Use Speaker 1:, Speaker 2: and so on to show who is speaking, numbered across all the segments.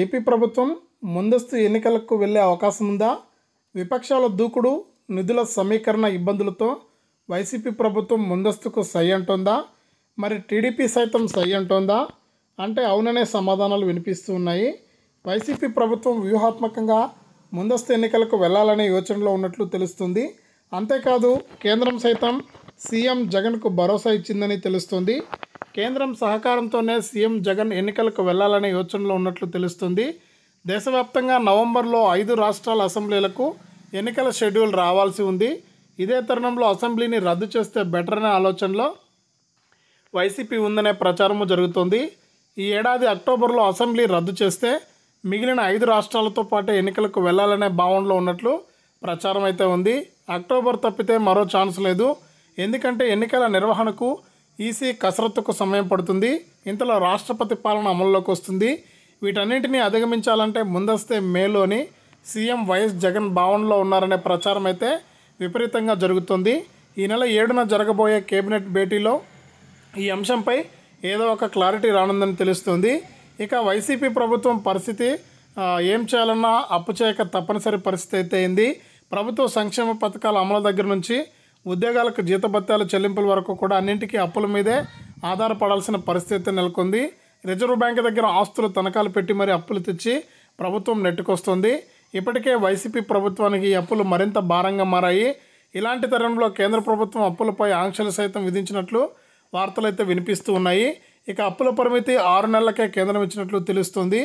Speaker 1: AP ప్రభుత్వం ముందస్తు ఎన్నికలకు వెళ్లే అవకాశం ఉందా విపక్షాల దూకుడు నిధుల సమీకరణ ఇబ్బందులతో వైసీపీ ప్రభుత్వం ముందస్తుకు సై అంటుందా మరి టీడీపీ సైతం సై అంటుందా అంటే అవుననే సమాధానాలు వినిపిస్తూ ఉన్నాయి వైసీపీ ప్రభుత్వం వ్యూహాత్మకంగా ముందస్తు ఎన్నికలకు వెళ్లాలనే యోచనలో ఉన్నట్లు తెలుస్తుంది అంతేకాదు కేంద్రం సైతం సీఎం జగన్కు భరోసా ఇచ్చిందని తెలుస్తుంది కేంద్రం సహకారంతోనే సీఎం జగన్ ఎన్నికలకు వెళ్లాలనే యోచనలో ఉన్నట్లు తెలుస్తుంది దేశవ్యాప్తంగా నవంబర్లో ఐదు రాష్ట్రాల అసెంబ్లీలకు ఎన్నికల షెడ్యూల్ రావాల్సి ఉంది ఇదే తరుణంలో అసెంబ్లీని రద్దు చేస్తే బెటర్ అనే ఆలోచనలో వైసీపీ ఉందనే ప్రచారము జరుగుతోంది ఈ ఏడాది అక్టోబర్లో అసెంబ్లీ రద్దు చేస్తే మిగిలిన ఐదు రాష్ట్రాలతో పాటు ఎన్నికలకు వెళ్లాలనే భావనలో ఉన్నట్లు ప్రచారం అయితే ఉంది అక్టోబర్ తప్పితే మరో ఛాన్స్ లేదు ఎందుకంటే ఎన్నికల నిర్వహణకు ఈసీ కసరత్తుకు సమయం పడుతుంది ఇంతలో రాష్ట్రపతి పాలన అమల్లోకి వస్తుంది వీటన్నింటినీ అధిగమించాలంటే ముందస్తే మేలోని సీఎం వైఎస్ జగన్ భావనలో ఉన్నారనే ప్రచారం అయితే విపరీతంగా జరుగుతుంది ఈ నెల ఏడున జరగబోయే కేబినెట్ భేటీలో ఈ అంశంపై ఏదో ఒక క్లారిటీ రానుందని తెలుస్తుంది ఇక వైసీపీ ప్రభుత్వం పరిస్థితి ఏం చేయాలన్నా అప్పు చేయక తప్పనిసరి పరిస్థితి అయితే అయింది ప్రభుత్వ సంక్షేమ పథకాల అమలు దగ్గర నుంచి ఉద్యోగాలకు జీతభత్యాల చెల్లింపుల వరకు కూడా అన్నింటికీ అప్పుల మీదే ఆధారపడాల్సిన పరిస్థితి నెలకొంది రిజర్వ్ బ్యాంక్ దగ్గర ఆస్తులు తనఖాలు పెట్టి మరీ అప్పులు తెచ్చి ప్రభుత్వం నెట్టుకొస్తుంది ఇప్పటికే వైసీపీ ప్రభుత్వానికి ఈ అప్పులు మరింత భారంగా మారాయి ఇలాంటి తరుణంలో కేంద్ర ప్రభుత్వం అప్పులపై ఆంక్షలు సైతం విధించినట్లు వార్తలైతే వినిపిస్తూ ఉన్నాయి ఇక అప్పుల పరిమితి ఆరు నెలలకే కేంద్రం ఇచ్చినట్లు తెలుస్తుంది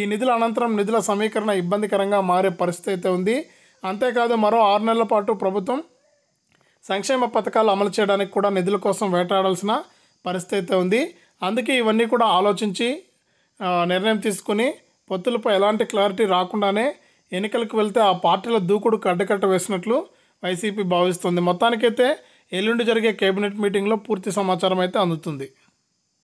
Speaker 1: ఈ నిధుల అనంతరం నిధుల సమీకరణ ఇబ్బందికరంగా మారే పరిస్థితి అయితే ఉంది అంతేకాదు మరో ఆరు నెలల పాటు ప్రభుత్వం సంక్షేమ పథకాలు అమలు చేయడానికి కూడా నిధుల కోసం వేటాడాల్సిన పరిస్థితి ఉంది అందుకే ఇవన్నీ కూడా ఆలోచించి నిర్ణయం తీసుకుని పొత్తులపై ఎలాంటి క్లారిటీ రాకుండానే ఎన్నికలకు వెళ్తే ఆ పార్టీల దూకుడు కడ్డకట్ట వేసినట్లు వైసీపీ భావిస్తుంది మొత్తానికైతే ఎల్లుండి జరిగే కేబినెట్ మీటింగ్లో పూర్తి సమాచారం అయితే అందుతుంది